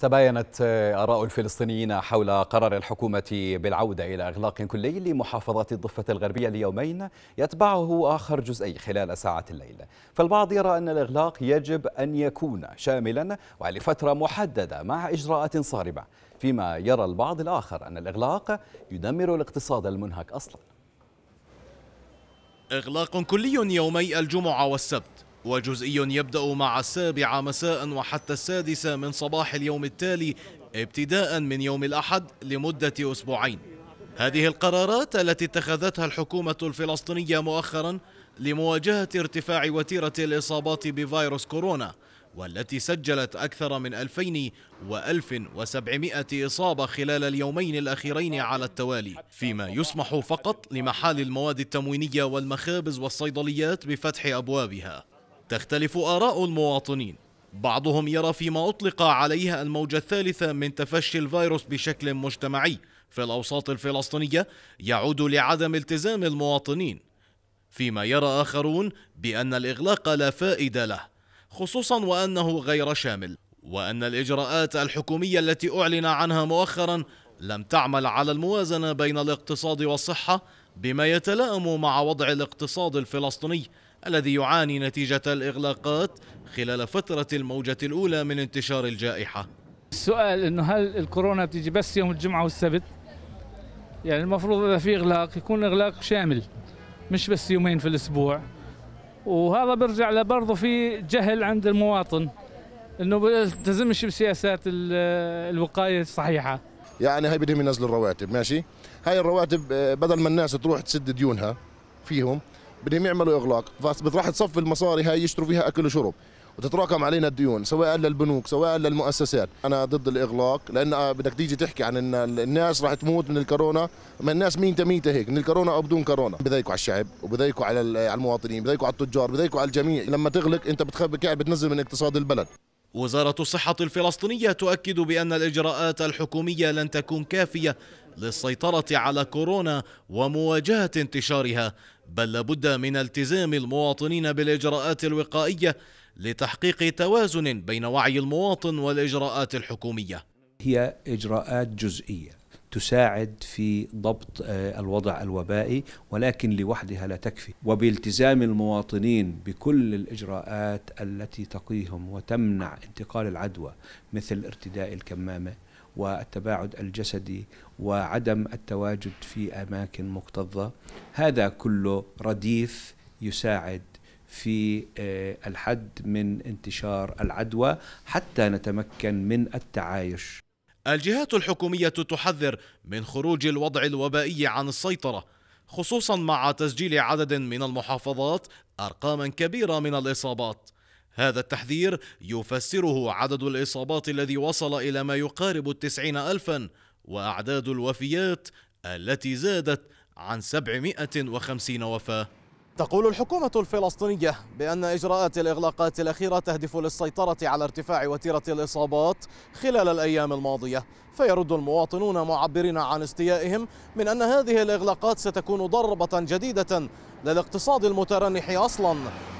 تباينت آه، آراء الفلسطينيين حول قرار الحكومة بالعودة إلى إغلاق كلي لمحافظة الضفة الغربية ليومين يتبعه آخر جزئي خلال ساعة الليل فالبعض يرى أن الإغلاق يجب أن يكون شاملا ولفترة محددة مع إجراءات صارمة فيما يرى البعض الآخر أن الإغلاق يدمر الاقتصاد المنهك أصلاً إغلاق كلي يومي الجمعة والسبت وجزئي يبدأ مع السابعة مساء وحتى السادسة من صباح اليوم التالي ابتداء من يوم الأحد لمدة أسبوعين هذه القرارات التي اتخذتها الحكومة الفلسطينية مؤخرا لمواجهة ارتفاع وتيرة الإصابات بفيروس كورونا والتي سجلت أكثر من 2000 و1700 إصابة خلال اليومين الأخيرين على التوالي فيما يسمح فقط لمحال المواد التموينية والمخابز والصيدليات بفتح أبوابها تختلف آراء المواطنين بعضهم يرى فيما أطلق عليها الموجة الثالثة من تفشي الفيروس بشكل مجتمعي في الأوساط الفلسطينية يعود لعدم التزام المواطنين فيما يرى آخرون بأن الإغلاق لا فائدة له خصوصا وأنه غير شامل وأن الإجراءات الحكومية التي أعلن عنها مؤخرا لم تعمل على الموازنة بين الاقتصاد والصحة بما يتلائم مع وضع الاقتصاد الفلسطيني الذي يعاني نتيجة الإغلاقات خلال فترة الموجة الأولى من انتشار الجائحة السؤال أنه هل الكورونا بتيجي بس يوم الجمعة والسبت؟ يعني المفروض إذا في إغلاق يكون إغلاق شامل مش بس يومين في الأسبوع وهذا برجع لبرضه في جهل عند المواطن انه بيلتزمش بسياسات الوقايه الصحيحه يعني هاي بدهم ينزلوا الرواتب ماشي هاي الرواتب آه، بدل ما الناس تروح تسد ديونها فيهم بدهم يعملوا اغلاق فراح تصفي المصاري هاي يشتروا فيها اكل وشرب وتتراكم علينا الديون سواء للبنوك سواء للمؤسسات انا ضد الاغلاق لان آه، بدك تيجي تحكي عن ان الناس راح تموت من الكورونا ما الناس ميتة ميتة هيك من الكورونا او بدون كورونا بضايقوا على الشعب وبضايقوا على المواطنين بضايقوا على التجار بضايقوا على الجميع لما تغلق انت قاعد بتنزل من اقتصاد البلد وزارة الصحة الفلسطينية تؤكد بأن الإجراءات الحكومية لن تكون كافية للسيطرة على كورونا ومواجهة انتشارها بل لابد من التزام المواطنين بالاجراءات الوقائيه لتحقيق توازن بين وعي المواطن والاجراءات الحكوميه. هي اجراءات جزئيه تساعد في ضبط آه، الوضع الوبائي ولكن لوحدها لا تكفي وبالتزام المواطنين بكل الاجراءات التي تقيهم وتمنع انتقال العدوى مثل ارتداء الكمامه والتباعد الجسدي وعدم التواجد في اماكن مكتظه هذا كله رديف يساعد في آه، الحد من انتشار العدوى حتى نتمكن من التعايش الجهات الحكوميه تحذر من خروج الوضع الوبائي عن السيطره خصوصا مع تسجيل عدد من المحافظات ارقاما كبيره من الاصابات هذا التحذير يفسره عدد الإصابات الذي وصل إلى ما يقارب التسعين ألفا وأعداد الوفيات التي زادت عن 750 وفاة تقول الحكومة الفلسطينية بأن إجراءات الإغلاقات الأخيرة تهدف للسيطرة على ارتفاع وتيرة الإصابات خلال الأيام الماضية فيرد المواطنون معبرين عن استيائهم من أن هذه الإغلاقات ستكون ضربة جديدة للاقتصاد المترنح أصلا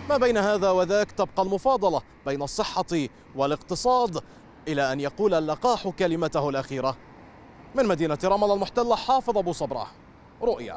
ما بين هذا وذاك تبقى المفاضلة بين الصحة والاقتصاد إلى أن يقول اللقاح كلمته الأخيرة من مدينة رام الله المحتلة حافظ أبو صبرة رؤيا